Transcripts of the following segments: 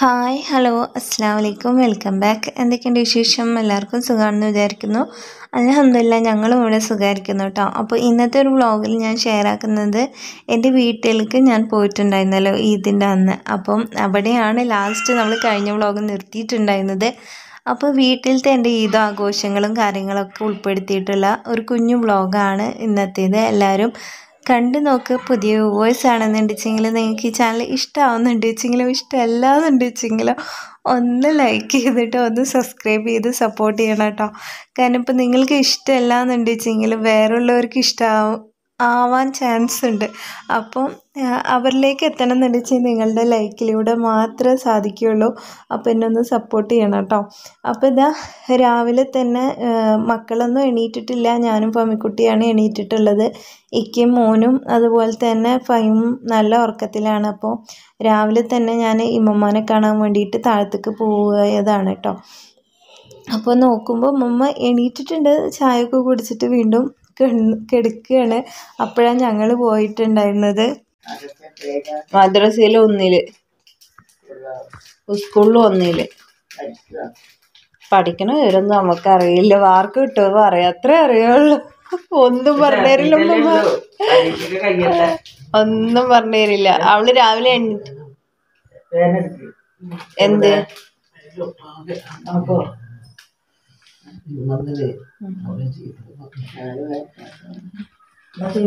Hi hello അസ്സാം വലൈക്കും welcome back എന്തൊക്കെയുണ്ട് വിശേഷം എല്ലാവർക്കും സുഖമാണെന്ന് വിചാരിക്കുന്നു അലഹമില്ല ഞങ്ങളും ഇവിടെ സുഖമായിരിക്കുന്നു കേട്ടോ അപ്പോൾ ഇന്നത്തെ ഒരു വ്ളോഗിൽ ഞാൻ ഷെയർ ആക്കുന്നത് എൻ്റെ വീട്ടിലേക്ക് ഞാൻ പോയിട്ടുണ്ടായിരുന്നല്ലോ ഈദിൻ്റെ അന്ന് അപ്പം അവിടെയാണ് ലാസ്റ്റ് നമ്മൾ കഴിഞ്ഞ വ്ളോഗ് നിർത്തിയിട്ടുണ്ടായിരുന്നത് അപ്പോൾ വീട്ടിലത്തെ എൻ്റെ ഈദ് ആഘോഷങ്ങളും കാര്യങ്ങളൊക്കെ ഉൾപ്പെടുത്തിയിട്ടുള്ള ഒരു കുഞ്ഞു വ്ളോഗാണ് ഇന്നത്തേത് എല്ലാവരും കണ്ടു നോക്ക് പുതിയ വ്യൂവേഴ്സ് ആണെന്നുണ്ടെങ്കിൽ നിങ്ങൾക്ക് ഈ ചാനൽ ഇഷ്ടമാവുന്നുണ്ട് വെച്ചെങ്കിലും ഇഷ്ടമല്ല എന്നുണ്ട് വെച്ചെങ്കിലും ഒന്ന് ലൈക്ക് ചെയ്തിട്ട് ഒന്ന് സബ്സ്ക്രൈബ് ചെയ്ത് സപ്പോർട്ട് ചെയ്യണം കേട്ടോ കാരണം ഇപ്പം നിങ്ങൾക്ക് ഇഷ്ടമല്ല എന്നുണ്ട് വേറെ ഉള്ളവർക്ക് ഇഷ്ടമാവും ആവാൻ ചാൻസ് ഉണ്ട് അപ്പം അവരിലേക്ക് എത്തണം വെച്ചാൽ നിങ്ങളുടെ ലൈക്കിലൂടെ മാത്രമേ സാധിക്കുകയുള്ളൂ അപ്പം എന്നെ ഒന്ന് സപ്പോർട്ട് ചെയ്യണം കേട്ടോ അപ്പം ഇതാ രാവിലെ തന്നെ മക്കളൊന്നും എണീറ്റിട്ടില്ല ഞാനും പമ്മിക്കുട്ടിയാണ് എണീറ്റിട്ടുള്ളത് ഇക്കും മോനും അതുപോലെ തന്നെ ഫൈവും നല്ല ഉറക്കത്തിലാണ് അപ്പോൾ രാവിലെ തന്നെ ഞാൻ ഇമ്മമാനെ കാണാൻ വേണ്ടിയിട്ട് താഴത്തേക്ക് പോവുകയതാണ് കേട്ടോ അപ്പോൾ നോക്കുമ്പോൾ ഉമ്മ എണീറ്റിട്ടുണ്ട് ഒക്കെ കുടിച്ചിട്ട് വീണ്ടും കെടുക്കുകയാണ് അപ്പോഴാണ് ഞങ്ങൾ പോയിട്ടുണ്ടായിരുന്നത് മദ്രസയിൽ ഒന്നിൽ സ്കൂളിൽ ഒന്നിൽ പഠിക്കണ വിവരമൊന്നും നമുക്കറിയില്ല വാർക്ക് കിട്ടുമോ പറയാം അത്രേ അറിയുള്ളു ഒന്നും പറഞ്ഞുതരില്ല ഒന്നും പറഞ്ഞുതരില്ല അവള് രാവിലെ എണ്ണിട്ട് എന്ത് രാത്രി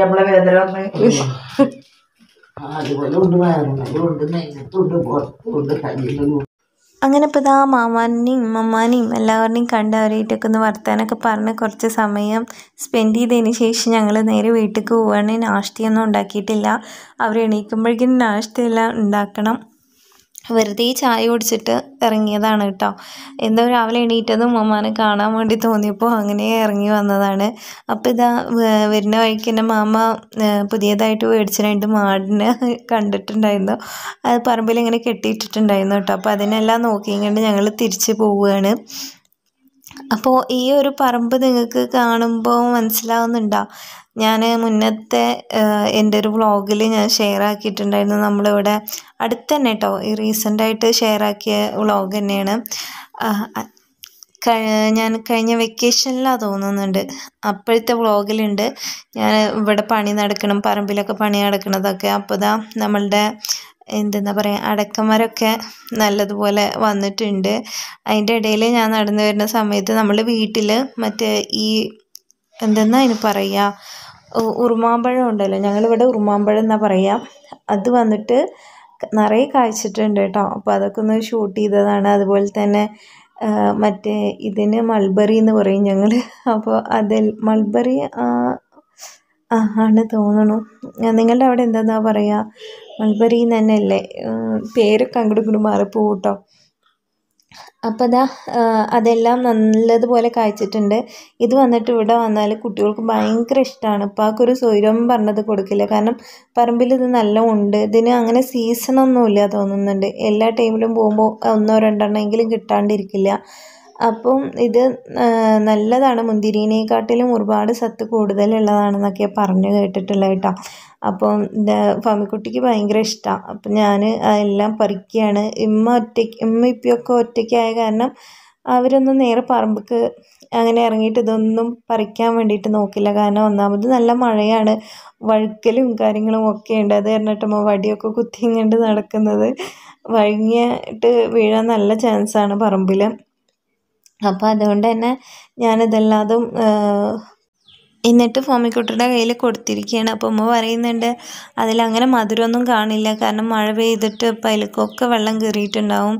നമ്മളെ വേദന പറഞ്ഞു അതുപോലെ ഉണ്ട് വയറുണ്ട് ഉണ്ട് നെയ്യത്തുണ്ട് പുറത്തുണ്ട് കയ്യിലുണ്ട് അങ്ങനെ ഇപ്പോൾ ഇതാ മാമാനെയും മമ്മാനെയും എല്ലാവരുടെയും അവരായിട്ടൊക്കെ ഒന്ന് വർത്താനൊക്കെ പറഞ്ഞ് കുറച്ച് സമയം സ്പെൻഡ് ചെയ്തതിന് ശേഷം ഞങ്ങൾ നേരെ വീട്ടിലേക്ക് പോവുകയാണ് നാഷ്ടയൊന്നും ഉണ്ടാക്കിയിട്ടില്ല അവർ എണീക്കുമ്പോഴേക്കും നാഷ്ടയെല്ലാം ഉണ്ടാക്കണം വെറുതെ ചായ കുടിച്ചിട്ട് ഇറങ്ങിയതാണ് കേട്ടോ എന്തോ രാവിലെ എണീറ്റത് ഉമ്മാനെ കാണാൻ വേണ്ടി തോന്നിയപ്പോൾ അങ്ങനെ ഇറങ്ങി വന്നതാണ് അപ്പോൾ ഇതാ വരുന്ന വഴിക്ക് എൻ്റെ മാമ പുതിയതായിട്ട് മേടിച്ച രണ്ട് മാടിനെ കണ്ടിട്ടുണ്ടായിരുന്നു അത് പറമ്പിൽ ഇങ്ങനെ കെട്ടിയിട്ടിട്ടുണ്ടായിരുന്നു കേട്ടോ അപ്പോൾ അതിനെല്ലാം നോക്കിയിങ്ങോട്ട് ഞങ്ങൾ തിരിച്ച് പോവുകയാണ് അപ്പോൾ ഈ ഒരു പറമ്പ് നിങ്ങൾക്ക് കാണുമ്പോൾ മനസ്സിലാവുന്നുണ്ടോ ഞാൻ മുന്നത്തെ എൻ്റെ ഒരു വ്ളോഗിൽ ഞാൻ ഷെയർ ആക്കിയിട്ടുണ്ടായിരുന്നു നമ്മളിവിടെ അടുത്ത് തന്നെ കേട്ടോ ഈ റീസെൻ്റായിട്ട് ഷെയർ ആക്കിയ വ്ളോഗ് തന്നെയാണ് ഞാൻ കഴിഞ്ഞ വെക്കേഷനിലാണ് തോന്നുന്നുണ്ട് അപ്പോഴത്തെ വ്ളോഗിലുണ്ട് ഞാൻ ഇവിടെ പണി നടക്കണം പറമ്പിലൊക്കെ പണി നടക്കണതൊക്കെ അപ്പോൾ ഇതാ നമ്മളുടെ എന്തെന്നാ പറയുക അടക്കമരൊക്കെ നല്ലതുപോലെ വന്നിട്ടുണ്ട് അതിൻ്റെ ഇടയിൽ ഞാൻ നടന്നു വരുന്ന സമയത്ത് നമ്മൾ വീട്ടിൽ മറ്റേ ഈ എന്തെന്നാ അതിന് പറയുക ഉറുമാമ്പഴം ഉണ്ടല്ലോ ഞങ്ങളിവിടെ ഉറുമാമ്പഴം എന്നാ പറയുക അത് വന്നിട്ട് നിറയെ കായ്ച്ചിട്ടുണ്ട് കേട്ടോ അപ്പോൾ അതൊക്കെ ഒന്ന് ഷൂട്ട് ചെയ്തതാണ് അതുപോലെ തന്നെ മറ്റേ ഇതിന് മൾബറി എന്ന് പറയും ഞങ്ങൾ അപ്പോൾ അതിൽ മൾബറി ആണ് തോന്നണു നിങ്ങളുടെ അവിടെ എന്താന്നാ പറയുക മൾബറി എന്ന് തന്നെ അല്ലേ പേരൊക്കെ അങ്ങോട്ടും ഇങ്ങോട്ടും മാറിപ്പോകും കേട്ടോ അപ്പം അതാ അതെല്ലാം നല്ലതുപോലെ കായ്ച്ചിട്ടുണ്ട് ഇത് വന്നിട്ട് ഇവിടെ വന്നാൽ കുട്ടികൾക്ക് ഭയങ്കര ഇഷ്ടമാണ് ഉപ്പാക്കൊരു സ്വരം പറഞ്ഞത് കൊടുക്കില്ല കാരണം പറമ്പിൽ ഇത് നല്ല ഉണ്ട് ഇതിന് അങ്ങനെ സീസണൊന്നുമില്ല തോന്നുന്നുണ്ട് എല്ലാ ടൈമിലും പോകുമ്പോൾ ഒന്നോ രണ്ടെണ്ണമെങ്കിലും കിട്ടാണ്ടിരിക്കില്ല അപ്പം ഇത് നല്ലതാണ് മുന്തിരിനേക്കാട്ടിലും ഒരുപാട് സത്ത് കൂടുതലുള്ളതാണെന്നൊക്കെ പറഞ്ഞു കേട്ടിട്ടുള്ള കേട്ടോ അപ്പം ഫമിക്കുട്ടിക്ക് ഭയങ്കര ഇഷ്ടമാണ് അപ്പം ഞാൻ എല്ലാം പറിക്കുകയാണ് ഇമ്മ ഒറ്റയ്ക്ക് ഇമ്മ ഇപ്പിയൊക്കെ ഒറ്റയ്ക്കായ കാരണം അവരൊന്നും നേരെ പറമ്പക്ക് അങ്ങനെ ഇറങ്ങിയിട്ട് ഇതൊന്നും പറിക്കാൻ വേണ്ടിയിട്ട് നോക്കില്ല കാരണം ഒന്നാമത് നല്ല മഴയാണ് വഴുക്കലും കാര്യങ്ങളും ഒക്കെ ഉണ്ട് അത് കാരണട്ടമ്മ വടിയൊക്കെ കുത്തിങ്ങണ്ട് നടക്കുന്നത് വഴങ്ങിയിട്ട് വീഴാൻ നല്ല ചാൻസാണ് പറമ്പിൽ അപ്പോൾ അതുകൊണ്ട് തന്നെ ഞാനിതെല്ലാതും എന്നിട്ട് ഫോമിക്കുട്ടിയുടെ കയ്യിൽ കൊടുത്തിരിക്കുകയാണ് അപ്പോൾ ഉമ്മ പറയുന്നുണ്ട് അതിലങ്ങനെ മധുരമൊന്നും കാണില്ല കാരണം മഴ പെയ്തിട്ട് പൈലക്കൊക്കെ വെള്ളം കയറിയിട്ടുണ്ടാവും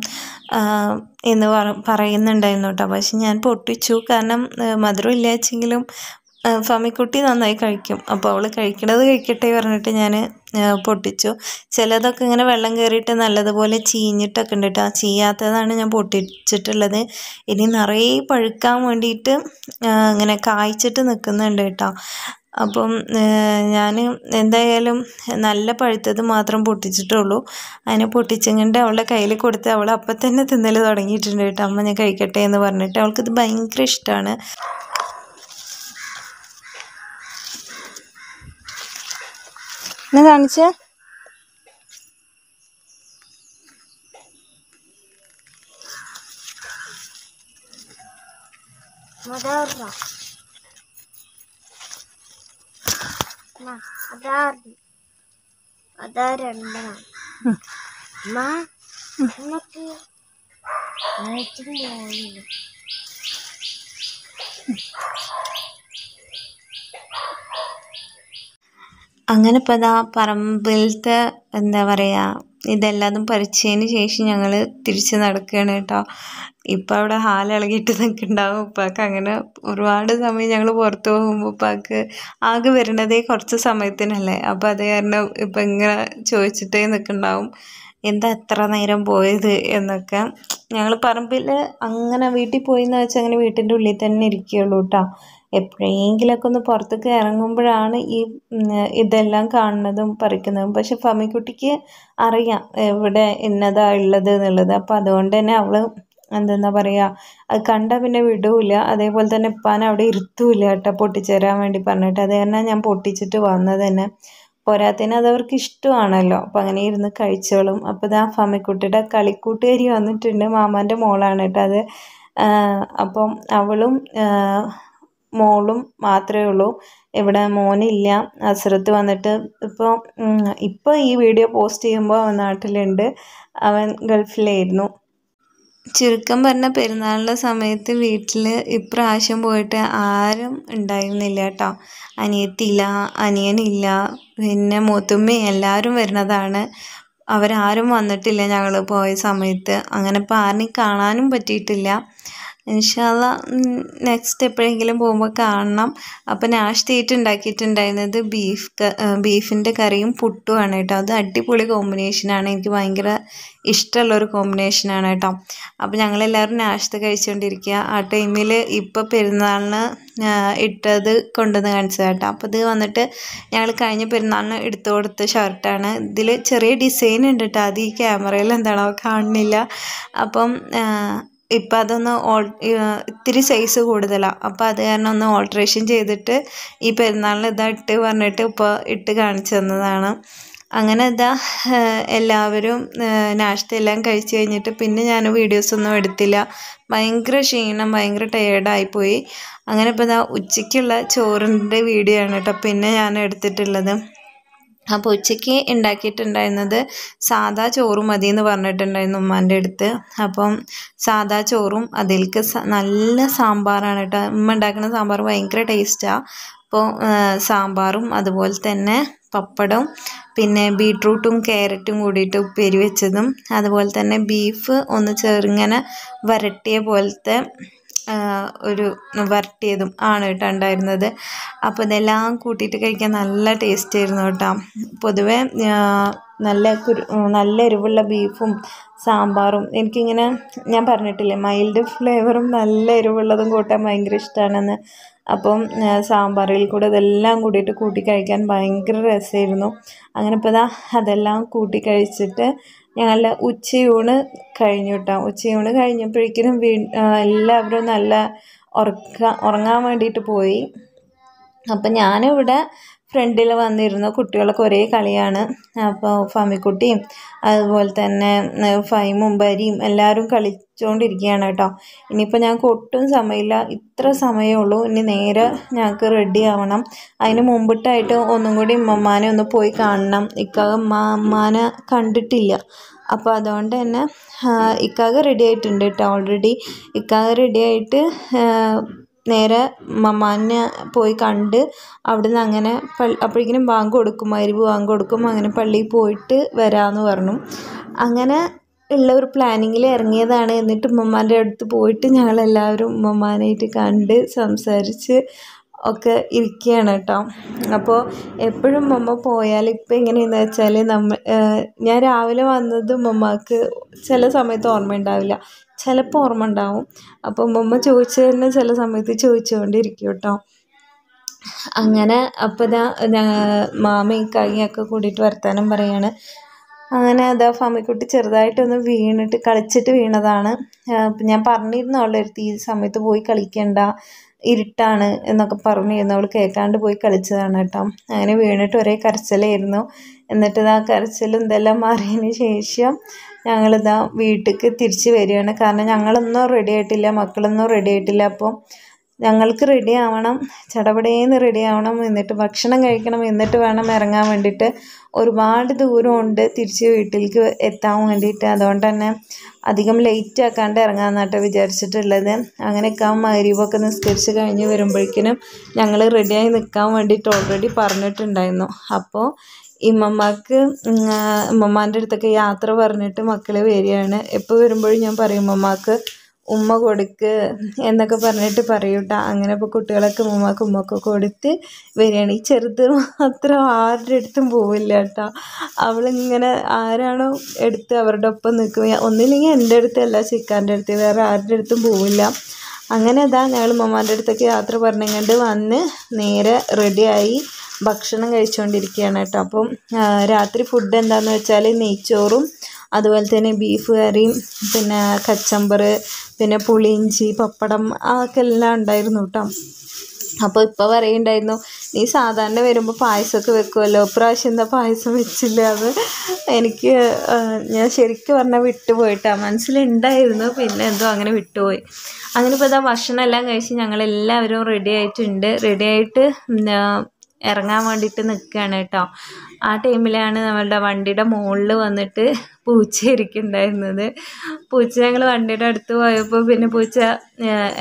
എന്ന് പറ പറയുന്നുണ്ടായിരുന്നു കേട്ടോ പക്ഷെ ഞാൻ പൊട്ടിച്ചു കാരണം മധുരം ഇല്ലാച്ചെങ്കിലും ഫമിക്കുട്ടി നന്നായി കഴിക്കും അപ്പോൾ അവൾ കഴിക്കണത് കഴിക്കട്ടെ പറഞ്ഞിട്ട് ഞാൻ പൊട്ടിച്ചു ചിലതൊക്കെ ഇങ്ങനെ വെള്ളം കയറിയിട്ട് നല്ലതുപോലെ ചീഞ്ഞിട്ടൊക്കെ ഉണ്ട് കേട്ടോ ചീയാത്തതാണ് ഞാൻ പൊട്ടിച്ചിട്ടുള്ളത് ഇനി നിറയെ പഴുക്കാൻ വേണ്ടിയിട്ട് ഇങ്ങനെ കായ്ച്ചിട്ട് നിൽക്കുന്നുണ്ട് കേട്ടോ അപ്പം ഞാൻ എന്തായാലും നല്ല പഴുത്തത് മാത്രം പൊട്ടിച്ചിട്ടുള്ളൂ അതിനെ പൊട്ടിച്ചെങ്കിൻ്റെ അവളുടെ കയ്യിൽ കൊടുത്ത് അവൾ അപ്പം തന്നെ തിന്നൽ തുടങ്ങിയിട്ടുണ്ട് കേട്ടോ അമ്മ ഞാൻ കഴിക്കട്ടെ എന്ന് പറഞ്ഞിട്ട് അവൾക്കിത് ഭയങ്കര ഇഷ്ടമാണ് ഒന്ന് കാണിച്ചേ Madarra. അതാറ് അതാറ് എണ്ണണം അമ്മ നമുക്ക് നയിച്ചിട്ട് പോകില്ല അങ്ങനെ ഇപ്പോൾ ഇതാ പറമ്പിലത്തെ എന്താ പറയുക ഇതെല്ലാതും പറിച്ചതിന് ശേഷം ഞങ്ങൾ തിരിച്ച് നടക്കുകയാണ് കേട്ടോ ഇപ്പം അവിടെ ഹാലിളകിയിട്ട് നിൽക്കുന്നുണ്ടാവും ഉപ്പാക്ക് അങ്ങനെ ഒരുപാട് സമയം ഞങ്ങൾ പുറത്ത് പോകുമ്പോൾ ഉപ്പാക്ക് ആകെ വരണതേ കുറച്ച് സമയത്തിനല്ലേ അപ്പം അത് കാരണം ഇപ്പം ഇങ്ങനെ ചോദിച്ചിട്ടേ നിൽക്കുന്നുണ്ടാവും എന്താ എത്ര നേരം പോയത് എന്നൊക്കെ ഞങ്ങൾ പറമ്പിൽ അങ്ങനെ വീട്ടിൽ പോയി എന്ന് വെച്ചാൽ അങ്ങനെ വീട്ടിൻ്റെ ഉള്ളിൽ തന്നെ ഇരിക്കുകയുള്ളൂ കേട്ടോ എപ്പോഴെങ്കിലൊക്കെ ഒന്ന് പുറത്തേക്ക് ഇറങ്ങുമ്പോഴാണ് ഈ ഇതെല്ലാം കാണുന്നതും പറിക്കുന്നതും പക്ഷെ ഫമിക്കുട്ടിക്ക് അറിയാം എവിടെ ഇന്നതാ ഉള്ളത് എന്നുള്ളത് അപ്പോൾ അതുകൊണ്ട് തന്നെ അവൾ എന്തെന്നാ പറയുക അത് കണ്ട പിന്നെ വിടൂല അതേപോലെ തന്നെ ഇപ്പാൻ അവിടെ ഇരുത്തൂല കേട്ടോ പൊട്ടിച്ചേരാൻ വേണ്ടി പറഞ്ഞിട്ട് അത് തന്നെ ഞാൻ പൊട്ടിച്ചിട്ട് വന്നത് തന്നെ പോരാത്തതിന് അത് അവർക്ക് ഇഷ്ടമാണല്ലോ അപ്പം അങ്ങനെ ഇരുന്ന് കഴിച്ചോളും അപ്പോൾ ഇത് ആ ഫമിക്കുട്ടിയുടെ കളിക്കൂട്ടുകാരി വന്നിട്ടുണ്ട് മാമാൻ്റെ മോളാണ് കേട്ടോ അത് അപ്പം അവളും മോളും മാത്രമേ ഉള്ളൂ ഇവിടെ മോനില്ല അസ്രത്ത് വന്നിട്ട് ഇപ്പോൾ ഇപ്പോൾ ഈ വീഡിയോ പോസ്റ്റ് ചെയ്യുമ്പോൾ അവൻ നാട്ടിലുണ്ട് അവൻ ഗൾഫിലായിരുന്നു ചുരുക്കം പറഞ്ഞ പെരുന്നാളിൻ്റെ സമയത്ത് വീട്ടിൽ ഇപ്രാവശ്യം പോയിട്ട് ആരും ഉണ്ടായിരുന്നില്ല കേട്ടോ അനിയത്തില്ല അനിയനില്ല പിന്നെ മുത്തുമ്മി എല്ലാവരും വരുന്നതാണ് അവരാരും വന്നിട്ടില്ല ഞങ്ങൾ പോയ സമയത്ത് അങ്ങനെ ഇപ്പോൾ ആരെയും കാണാനും പറ്റിയിട്ടില്ല ഇൻഷാല്ല നെക്സ്റ്റ് എപ്പോഴെങ്കിലും പോകുമ്പോൾ കാണണം അപ്പോൾ നാഷ്തേറ്റ് ഉണ്ടാക്കിയിട്ടുണ്ടായിരുന്നത് ബീഫ് ബീഫിൻ്റെ കറിയും പുട്ടുമാണ് കേട്ടോ അത് അടിപൊളി കോമ്പിനേഷനാണ് എനിക്ക് ഭയങ്കര ഇഷ്ടമുള്ളൊരു കോമ്പിനേഷനാണ് കേട്ടോ അപ്പോൾ ഞങ്ങളെല്ലാവരും നാഷ്ട കഴിച്ചുകൊണ്ടിരിക്കുക ആ ടൈമിൽ ഇപ്പോൾ പെരുന്നാളിന് ഇട്ടത് കൊണ്ടുവന്ന് കാണിച്ചത് കേട്ടോ അപ്പോൾ ഇത് വന്നിട്ട് ഞങ്ങൾ കഴിഞ്ഞ പെരുന്നാളിന് എടുത്തു കൊടുത്ത ഷർട്ടാണ് ഇതിൽ ചെറിയ ഡിസൈൻ ഉണ്ട് കേട്ടോ അത് ഈ ക്യാമറയിൽ എന്താണോ കാണുന്നില്ല അപ്പം ഇപ്പം അതൊന്ന് ഓൾ ഇത്തിരി സൈസ് കൂടുതലാണ് അപ്പോൾ അത് കാരണം ഒന്ന് ഓൾട്രേഷൻ ചെയ്തിട്ട് ഈ പെരുന്നാളിന് ഇതാ ഇട്ട് പറഞ്ഞിട്ട് ഇപ്പോൾ ഇട്ട് കാണിച്ചു തന്നതാണ് അങ്ങനെ ഇതാ എല്ലാവരും നാഷ്ട എല്ലാം കഴിച്ചു കഴിഞ്ഞിട്ട് പിന്നെ ഞാൻ വീഡിയോസൊന്നും എടുത്തില്ല ഭയങ്കര ക്ഷീണം ഭയങ്കര ടയേർഡായിപ്പോയി അങ്ങനെ ഇപ്പോൾ ഇതാ ഉച്ചയ്ക്കുള്ള ചോറിൻ്റെ വീഡിയോ ആണ് കേട്ടോ പിന്നെ ഞാൻ എടുത്തിട്ടുള്ളത് അപ്പോൾ ഉച്ചയ്ക്ക് ഉണ്ടാക്കിയിട്ടുണ്ടായിരുന്നത് സാദാ ചോറും മതി എന്ന് പറഞ്ഞിട്ടുണ്ടായിരുന്നു ഉമ്മാൻ്റെ അടുത്ത് അപ്പം സാദാ ചോറും അതിലേക്ക് നല്ല സാമ്പാറാണ് കേട്ടോ ഉമ്മ ഉണ്ടാക്കുന്ന സാമ്പാർ ഭയങ്കര ടേസ്റ്റാണ് അപ്പോൾ സാമ്പാറും അതുപോലെ തന്നെ പപ്പടവും പിന്നെ ബീട്രൂട്ടും ക്യാരറ്റും കൂടിയിട്ട് ഉപ്പേരി വെച്ചതും അതുപോലെ തന്നെ ബീഫ് ഒന്ന് ചെറുങ്ങനെ വരട്ടിയ പോലത്തെ ഒരു വരട്ടിയതും ആണ് കേട്ടോ ഉണ്ടായിരുന്നത് അപ്പോൾ ഇതെല്ലാം കൂട്ടിയിട്ട് കഴിക്കാൻ നല്ല ടേസ്റ്റ് ആയിരുന്നു കേട്ടോ പൊതുവേ നല്ല കുരു നല്ല എരിവുള്ള ബീഫും സാമ്പാറും എനിക്കിങ്ങനെ ഞാൻ പറഞ്ഞിട്ടില്ലേ മൈൽഡ് ഫ്ലേവറും നല്ല എരിവുള്ളതും കൂട്ടാൻ ഭയങ്കര ഇഷ്ടമാണെന്ന് അപ്പം സാമ്പാറിൽ കൂടെ ഇതെല്ലാം കൂടിയിട്ട് കൂട്ടി കഴിക്കാൻ ഭയങ്കര രസമായിരുന്നു അങ്ങനെ ഇപ്പോൾ അതെല്ലാം കൂട്ടി കഴിച്ചിട്ട് ഞങ്ങളുടെ ഉച്ചയൂണ് കഴിഞ്ഞു കേട്ടോ ഉച്ചയൂണ് കഴിഞ്ഞപ്പോഴേക്കിനും വീ എല്ലാവരും നല്ല ഉറക്ക ഉറങ്ങാൻ വേണ്ടിയിട്ട് പോയി അപ്പം ഞാനിവിടെ ഫ്രണ്ടിൽ വന്നിരുന്ന കുട്ടികളൊക്കെ ഒരേ കളിയാണ് അപ്പോൾ ഫമിക്കുട്ടിയും അതുപോലെ തന്നെ ഫൈമും ബരിയും എല്ലാവരും കളിച്ചുകൊണ്ടിരിക്കുകയാണ് കേട്ടോ ഇനിയിപ്പോൾ ഞങ്ങൾക്ക് ഒട്ടും സമയമില്ല ഇത്ര സമയമേ ഉള്ളൂ ഇനി നേരെ ഞങ്ങൾക്ക് റെഡി ആവണം അതിന് മുമ്പിട്ടായിട്ട് ഒന്നും കൂടി ഉമ്മമാനെ ഒന്ന് പോയി കാണണം ഇക്കാക ഉമ്മാനെ കണ്ടിട്ടില്ല അപ്പോൾ അതുകൊണ്ട് തന്നെ ഇക്കാക റെഡി ആയിട്ടുണ്ട് കേട്ടോ ഓൾറെഡി ഇക്കാക റെഡി ആയിട്ട് നേരെ മമ്മാനെ പോയി കണ്ട് അവിടുന്ന് അങ്ങനെ അപ്പോഴേക്കിനും ബാങ്ക് കൊടുക്കും അരിവ് ബാങ്ക് കൊടുക്കും അങ്ങനെ പള്ളിയിൽ പോയിട്ട് വരാമെന്ന് പറഞ്ഞു അങ്ങനെ ഉള്ള ഒരു പ്ലാനിങ്ങിൽ ഇറങ്ങിയതാണ് എന്നിട്ട് ഉമ്മമാൻ്റെ അടുത്ത് പോയിട്ട് ഞങ്ങളെല്ലാവരും ഉമ്മമാനായിട്ട് കണ്ട് സംസാരിച്ച് ഒക്കെ ഇരിക്കുകയാണ് കേട്ടോ അപ്പോൾ എപ്പോഴും മമ്മ പോയാൽ ഇപ്പം എങ്ങനെയെന്ന് വെച്ചാൽ നമ്മൾ ഞാൻ രാവിലെ വന്നത് മമ്മക്ക് ചില സമയത്ത് ഓർമ്മ ഉണ്ടാവില്ല ചിലപ്പോൾ ഓർമ്മ ഉണ്ടാവും അപ്പോൾ മമ്മ ചോദിച്ചു തന്നെ ചില സമയത്ത് ചോദിച്ചുകൊണ്ടിരിക്കും കേട്ടോ അങ്ങനെ അപ്പോൾ ഞാൻ മാമയും കൈയൊക്കെ കൂടിയിട്ട് വർത്താനം പറയാണ് അങ്ങനെ അതാ ഫമിക്കുട്ടി ചെറുതായിട്ടൊന്ന് വീണിട്ട് കളിച്ചിട്ട് വീണതാണ് ഞാൻ പറഞ്ഞിരുന്നു അവളുടെ അടുത്ത് ഈ സമയത്ത് പോയി കളിക്കണ്ട ഇരുട്ടാണ് എന്നൊക്കെ പറഞ്ഞിരുന്നു അവൾ കേൾക്കാണ്ട് പോയി കളിച്ചതാണ് കേട്ടോ അങ്ങനെ വീണിട്ട് ഒരേ കരച്ചിലായിരുന്നു എന്നിട്ട് ആ കരച്ചിലും ഇതെല്ലാം മാറിയതിന് ശേഷം ഞങ്ങളിതാ വീട്ടിലേക്ക് തിരിച്ച് വരികയാണ് കാരണം ഞങ്ങളൊന്നും റെഡി ആയിട്ടില്ല മക്കളൊന്നും റെഡി ആയിട്ടില്ല അപ്പോൾ ഞങ്ങൾക്ക് റെഡി ആവണം ചടപടേന്ന് റെഡി ആവണം എന്നിട്ട് ഭക്ഷണം കഴിക്കണം എന്നിട്ട് വേണം ഇറങ്ങാൻ വേണ്ടിയിട്ട് ഒരുപാട് ദൂരമുണ്ട് തിരിച്ച് വീട്ടിലേക്ക് എത്താൻ വേണ്ടിയിട്ട് അതുകൊണ്ട് തന്നെ അധികം ലേറ്റ് ആക്കാണ്ട് ഇറങ്ങാമെന്നാട്ടോ വിചാരിച്ചിട്ടുള്ളത് അങ്ങനെ കാം മരീവൊക്കെ നിസ്കരിച്ച് കഴിഞ്ഞ് വരുമ്പോഴേക്കിനും ഞങ്ങൾ റെഡിയായി നിൽക്കാൻ വേണ്ടിയിട്ട് ഓൾറെഡി പറഞ്ഞിട്ടുണ്ടായിരുന്നു അപ്പോൾ ഇമ്മമ്മക്ക് ഇമ്മമ്മാൻ്റെ അടുത്തൊക്കെ യാത്ര പറഞ്ഞിട്ട് മക്കളെ വരികയാണ് എപ്പോൾ വരുമ്പോഴും ഞാൻ പറയും ഇമ്മമ്മക്ക് ഉമ്മ കൊടുക്ക് എന്നൊക്കെ പറഞ്ഞിട്ട് പറയൂട്ട അങ്ങനെ ഇപ്പോൾ കുട്ടികളൊക്കെ ഉമ്മക്ക് ഉമ്മക്ക് കൊടുത്ത് വരികയാണ് ഈ ചെറുത് മാത്രം ആരുടെ അടുത്തും പോവില്ല കേട്ടോ അവളിങ്ങനെ ആരാണോ എടുത്ത് അവരുടെ ഒപ്പം നിൽക്കുക ഒന്നില്ലെങ്കിൽ എൻ്റെ അടുത്തല്ല ചിക്കാൻ്റെ അടുത്ത് വേറെ ആരുടെ അടുത്തും പോവില്ല അങ്ങനെ അതാ ഞങ്ങൾ ഉമ്മമാരുടെ അടുത്തൊക്കെ യാത്ര പറഞ്ഞുകൊണ്ട് വന്ന് നേരെ റെഡിയായി ഭക്ഷണം കഴിച്ചുകൊണ്ടിരിക്കുകയാണ് കേട്ടോ അപ്പം രാത്രി ഫുഡ് എന്താണെന്ന് വെച്ചാൽ നെയ്ച്ചോറും അതുപോലെ തന്നെ ബീഫ് കറിയും പിന്നെ കച്ചമ്പർ പിന്നെ പുളിയിഞ്ചി പപ്പടം അതൊക്കെ എല്ലാം ഉണ്ടായിരുന്നു കേട്ടോ അപ്പോൾ ഇപ്പോൾ പറയുണ്ടായിരുന്നു നീ സാധാരണ വരുമ്പോൾ പായസമൊക്കെ വെക്കുമല്ലോ ഇപ്രാവശ്യം എന്താ പായസം വെച്ചില്ല അത് എനിക്ക് ഞാൻ ശരിക്കും പറഞ്ഞാൽ വിട്ടുപോയിട്ടാണ് മനസ്സിലുണ്ടായിരുന്നു പിന്നെ എന്തോ അങ്ങനെ വിട്ടുപോയി അങ്ങനെ ഇപ്പോൾ ഇതാ ഭക്ഷണമെല്ലാം കഴിച്ച് ഞങ്ങളെല്ലാവരും റെഡി ആയിട്ടുണ്ട് റെഡി ആയിട്ട് ഇറങ്ങാൻ വേണ്ടിയിട്ട് നിൽക്കുകയാണ് കേട്ടോ ആ ടൈമിലാണ് നമ്മളുടെ വണ്ടിയുടെ മുകളിൽ വന്നിട്ട് പൂച്ച ഇരിക്കുന്നുണ്ടായിരുന്നത് പൂച്ച ഞങ്ങൾ വണ്ടിയുടെ അടുത്ത് പോയപ്പോൾ പിന്നെ പൂച്ച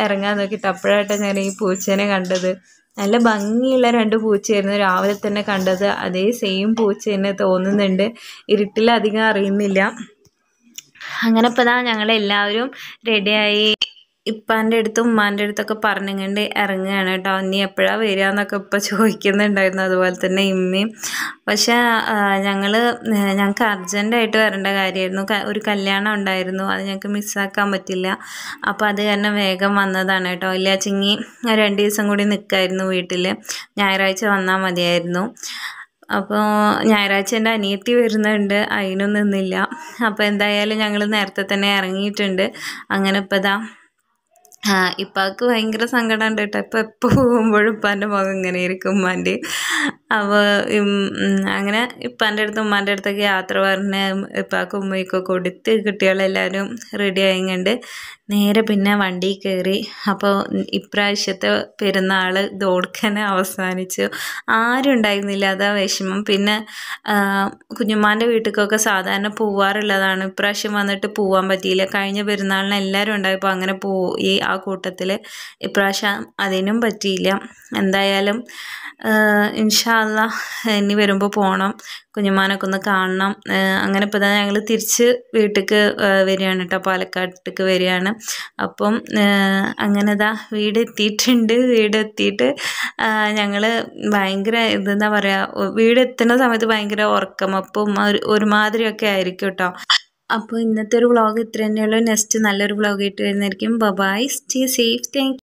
ഇറങ്ങാൻ നോക്കിയിട്ട് അപ്പോഴായിട്ട് ഞാൻ ഈ പൂച്ചേനെ കണ്ടത് നല്ല ഭംഗിയുള്ള രണ്ട് പൂച്ചയായിരുന്നു രാവിലെ തന്നെ കണ്ടത് അതേ സെയിം പൂച്ച തന്നെ തോന്നുന്നുണ്ട് ഇരുട്ടിലധികം അറിയുന്നില്ല അങ്ങനെ ഇപ്പോൾ ഞങ്ങളെല്ലാവരും റെഡിയായി ഇപ്പാൻ്റെ അടുത്തും ഉമ്മാൻ്റെ അടുത്തൊക്കെ പറഞ്ഞുകൊണ്ട് ഇറങ്ങുകയാണ് കേട്ടോ നീ എപ്പോഴാണ് വരിക എന്നൊക്കെ ഇപ്പം ചോദിക്കുന്നുണ്ടായിരുന്നു അതുപോലെ തന്നെ ഇമ്മയും പക്ഷേ ഞങ്ങൾ ഞങ്ങൾക്ക് അർജൻറ്റായിട്ട് വരേണ്ട കാര്യമായിരുന്നു ഒരു കല്യാണം ഉണ്ടായിരുന്നു അത് ഞങ്ങൾക്ക് മിസ്സാക്കാൻ പറ്റില്ല അപ്പോൾ അത് കാരണം വേഗം വന്നതാണ് കേട്ടോ ഇല്ല ചിങ്ങി രണ്ട് ദിവസം കൂടി നിൽക്കായിരുന്നു വീട്ടിൽ ഞായറാഴ്ച വന്നാൽ മതിയായിരുന്നു അപ്പോൾ ഞായറാഴ്ച എൻ്റെ അനിയത്തി വരുന്നുണ്ട് അതിനൊന്നും നിന്നില്ല അപ്പോൾ എന്തായാലും ഞങ്ങൾ നേരത്തെ തന്നെ ഇറങ്ങിയിട്ടുണ്ട് അങ്ങനെ ഇപ്പോൾ ഇതാ ഇപ്പാക്ക് ഭയങ്കര ഉണ്ട് കേട്ടോ ഇപ്പം എപ്പോൾ പോകുമ്പോഴും ഉപ്പാൻ്റെ മുഖം ഇങ്ങനെ ഇരിക്കും ഉമ്മാൻ്റെ അപ്പോൾ അങ്ങനെ ഇപ്പാൻ്റെ അടുത്ത് ഉമ്മാൻ്റെ അടുത്തൊക്കെ യാത്ര പറഞ്ഞ് ഇപ്പാക്കും ഉമ്മയ്ക്കൊക്കെ കൊടുത്ത് കുട്ടികളെല്ലാവരും റെഡി ആയിങ്ങണ്ട് നേരെ പിന്നെ വണ്ടി കയറി അപ്പോൾ ഇപ്രാവശ്യത്തെ പെരുന്നാൾ ദോടുക്കനെ അവസാനിച്ചു ആരും ഉണ്ടായിരുന്നില്ല അതാ വിഷമം പിന്നെ കുഞ്ഞുമ്മാൻ്റെ വീട്ടിലേക്കൊക്കെ സാധാരണ പോവാറുള്ളതാണ് ഇപ്രാവശ്യം വന്നിട്ട് പോവാൻ പറ്റിയില്ല കഴിഞ്ഞ പെരുന്നാളിന് എല്ലാവരും ഉണ്ടായപ്പോൾ അങ്ങനെ പോയി ആ കൂട്ടത്തിൽ ഇപ്രാവശ്യം അതിനും പറ്റിയില്ല എന്തായാലും ഇൻഷാ ഇൻഷാല്ല ഇനി വരുമ്പോൾ പോകണം കുഞ്ഞുമാനൊക്കെ ഒന്ന് കാണണം അങ്ങനെ ഇപ്പോൾ തന്നെ ഞങ്ങൾ തിരിച്ച് വീട്ടിലേക്ക് വരികയാണ് കേട്ടോ പാലക്കാട്ടേക്ക് വരികയാണ് അപ്പം അങ്ങനെ ഇതാ വീട് എത്തിയിട്ടുണ്ട് വീട് എത്തിയിട്ട് ഞങ്ങൾ ഭയങ്കര ഇതെന്താ പറയുക വീട് എത്തുന്ന സമയത്ത് ഭയങ്കര ഉറക്കം അപ്പം ഒരുമാതിരിയൊക്കെ ആയിരിക്കും കേട്ടോ അപ്പോൾ ഇന്നത്തെ ഒരു വ്ളോഗ് ഇത്ര തന്നെയുള്ളൂ നെക്സ്റ്റ് നല്ലൊരു വ്ളോഗ് ആയിട്ട് വരുന്നതായിരിക്കും ബൈ സ്റ്റേ സേഫ് താങ്ക്